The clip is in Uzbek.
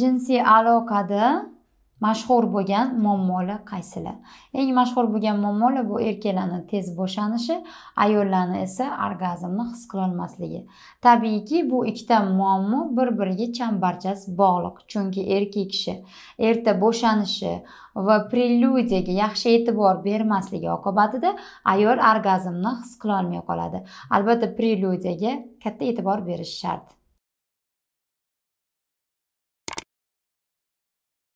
jinsiy aloqada mashhur bo'lgan muammolar qaysilar eng mashhur bo'lgan muammolar bu erkaklarni tez bo'shanishi ayollarni esa orgazmni his qilolmasligi tabiiyki bu ikkita muammo bir biriga chambarchas bog'liq chunki erkak kishi erta bo'shanishi va prelyudiyaga yaxshi e'tibor bermasligi oqibatida ayol orgazmni his qilolmay qoladi albatta prelyudiyaga katta e'tibor berish shart